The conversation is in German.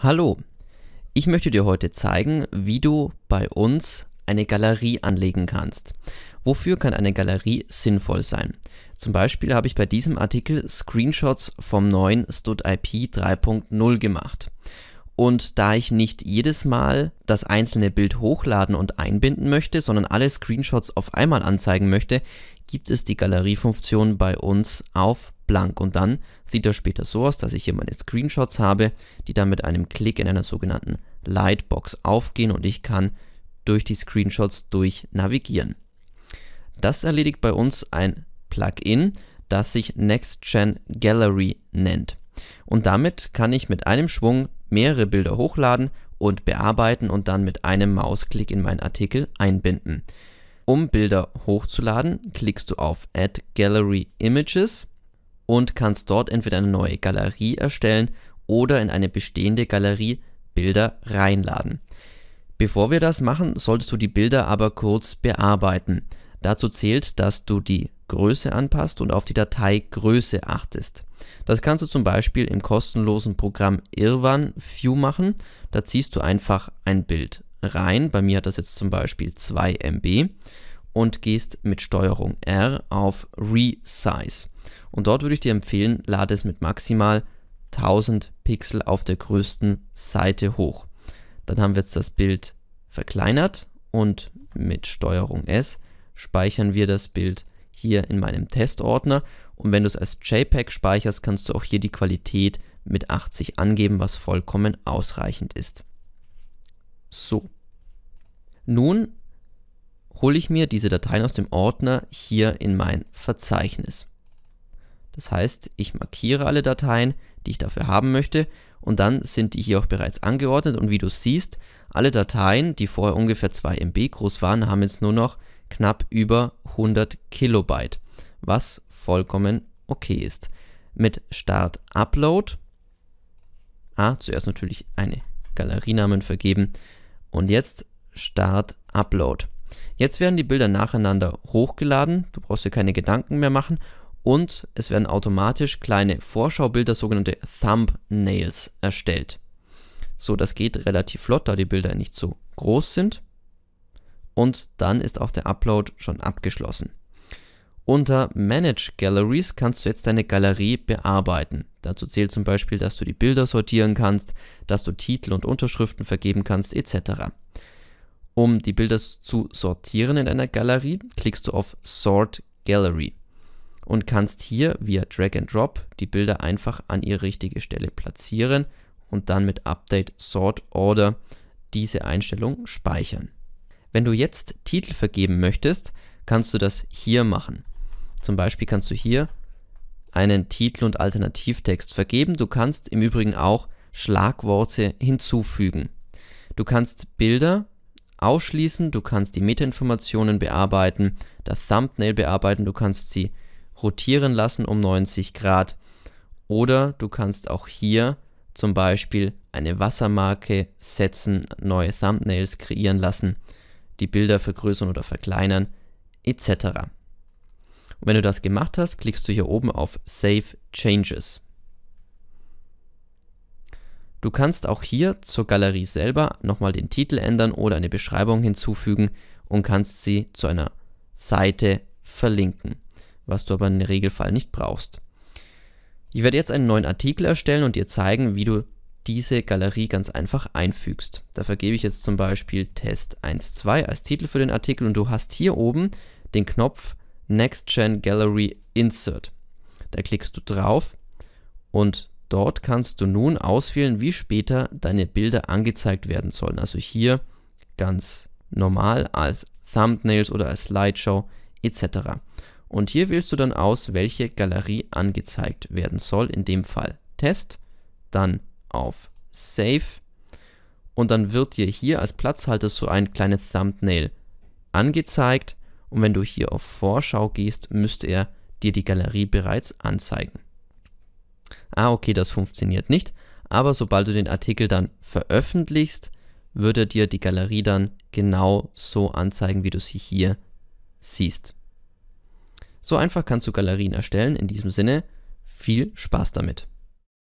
Hallo, ich möchte dir heute zeigen, wie du bei uns eine Galerie anlegen kannst. Wofür kann eine Galerie sinnvoll sein? Zum Beispiel habe ich bei diesem Artikel Screenshots vom neuen StudIP 3.0 gemacht. Und da ich nicht jedes Mal das einzelne Bild hochladen und einbinden möchte, sondern alle Screenshots auf einmal anzeigen möchte, gibt es die Galeriefunktion bei uns auf blank und dann sieht das später so aus, dass ich hier meine Screenshots habe, die dann mit einem Klick in einer sogenannten Lightbox aufgehen und ich kann durch die Screenshots durch navigieren. Das erledigt bei uns ein Plugin, das sich NextGen Gallery nennt. Und damit kann ich mit einem Schwung mehrere Bilder hochladen und bearbeiten und dann mit einem Mausklick in meinen Artikel einbinden. Um Bilder hochzuladen, klickst du auf Add Gallery Images und kannst dort entweder eine neue Galerie erstellen oder in eine bestehende Galerie Bilder reinladen. Bevor wir das machen, solltest du die Bilder aber kurz bearbeiten. Dazu zählt, dass du die Größe anpasst und auf die Dateigröße achtest. Das kannst du zum Beispiel im kostenlosen Programm Irwan View machen. Da ziehst du einfach ein Bild rein. Bei mir hat das jetzt zum Beispiel 2 MB und gehst mit Steuerung R auf Resize. Und dort würde ich dir empfehlen, lade es mit maximal 1000 Pixel auf der größten Seite hoch. Dann haben wir jetzt das Bild verkleinert und mit Steuerung S speichern wir das Bild hier in meinem Testordner. Und wenn du es als JPEG speicherst, kannst du auch hier die Qualität mit 80 angeben, was vollkommen ausreichend ist. So. Nun hole ich mir diese Dateien aus dem Ordner hier in mein Verzeichnis. Das heißt, ich markiere alle Dateien, die ich dafür haben möchte und dann sind die hier auch bereits angeordnet und wie du siehst, alle Dateien, die vorher ungefähr 2 MB groß waren, haben jetzt nur noch knapp über 100 Kilobyte, was vollkommen okay ist. Mit Start Upload, ah, zuerst natürlich eine Galerienamen vergeben und jetzt Start Upload. Jetzt werden die Bilder nacheinander hochgeladen, du brauchst dir keine Gedanken mehr machen und es werden automatisch kleine Vorschaubilder, sogenannte Thumbnails, erstellt. So, das geht relativ flott, da die Bilder nicht so groß sind. Und dann ist auch der Upload schon abgeschlossen. Unter Manage Galleries kannst du jetzt deine Galerie bearbeiten. Dazu zählt zum Beispiel, dass du die Bilder sortieren kannst, dass du Titel und Unterschriften vergeben kannst, etc. Um die Bilder zu sortieren in einer Galerie, klickst du auf Sort Gallery und kannst hier via Drag and Drop die Bilder einfach an ihre richtige Stelle platzieren und dann mit Update Sort Order diese Einstellung speichern. Wenn du jetzt Titel vergeben möchtest, kannst du das hier machen. Zum Beispiel kannst du hier einen Titel und Alternativtext vergeben. Du kannst im Übrigen auch Schlagworte hinzufügen. Du kannst Bilder ausschließen, du kannst die Metainformationen bearbeiten, das Thumbnail bearbeiten, du kannst sie rotieren lassen um 90 Grad. Oder du kannst auch hier zum Beispiel eine Wassermarke setzen, neue Thumbnails kreieren lassen, die Bilder vergrößern oder verkleinern etc. Und wenn du das gemacht hast, klickst du hier oben auf Save Changes. Du kannst auch hier zur Galerie selber nochmal den Titel ändern oder eine Beschreibung hinzufügen und kannst sie zu einer Seite verlinken was du aber im Regelfall nicht brauchst. Ich werde jetzt einen neuen Artikel erstellen und dir zeigen, wie du diese Galerie ganz einfach einfügst. Dafür gebe ich jetzt zum Beispiel Test 1.2 als Titel für den Artikel und du hast hier oben den Knopf Next Gen Gallery Insert. Da klickst du drauf und dort kannst du nun auswählen, wie später deine Bilder angezeigt werden sollen. Also hier ganz normal als Thumbnails oder als Slideshow etc. Und hier wählst du dann aus, welche Galerie angezeigt werden soll. In dem Fall Test, dann auf Save und dann wird dir hier als Platzhalter so ein kleines Thumbnail angezeigt und wenn du hier auf Vorschau gehst, müsste er dir die Galerie bereits anzeigen. Ah, okay, das funktioniert nicht, aber sobald du den Artikel dann veröffentlichst, würde dir die Galerie dann genau so anzeigen, wie du sie hier siehst. So einfach kannst du Galerien erstellen. In diesem Sinne, viel Spaß damit!